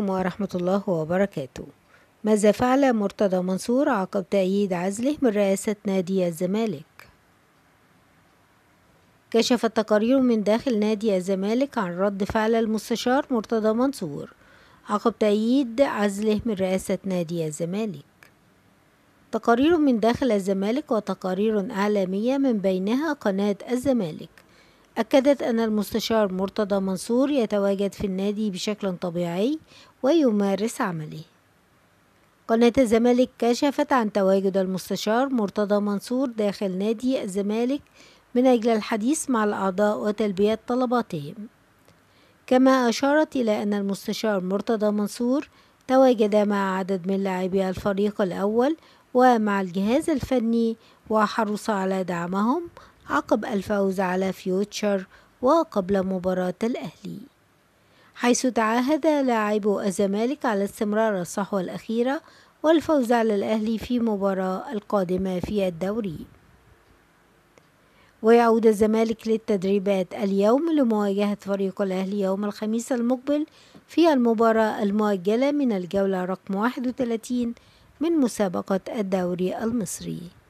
عليكم ورحمة الله وبركاته ماذا فعل مرتضى منصور عقب تأييد عزله من رئاسة نادي الزمالك؟ كشفت تقارير من داخل نادي الزمالك عن رد فعل المستشار مرتضى منصور عقب تأييد عزله من رئاسة نادي الزمالك تقارير من داخل الزمالك وتقارير إعلامية من بينها قناة الزمالك أكدت أن المستشار مرتضى منصور يتواجد في النادي بشكل طبيعي ويمارس عمله قناة الزمالك كشفت عن تواجد المستشار مرتضى منصور داخل نادي الزمالك من أجل الحديث مع الأعضاء وتلبية طلباتهم كما أشارت إلى أن المستشار مرتضى منصور تواجد مع عدد من لاعبي الفريق الأول ومع الجهاز الفني وحرص على دعمهم عقب الفوز على فيوتشر وقبل مباراة الأهلي حيث تعاهد لاعبو الزمالك على استمرار الصحوة الأخيرة والفوز على الأهلي في مباراة القادمة في الدوري ويعود الزمالك للتدريبات اليوم لمواجهة فريق الأهلي يوم الخميس المقبل في المباراة المؤجلة من الجولة رقم 31 من مسابقة الدوري المصري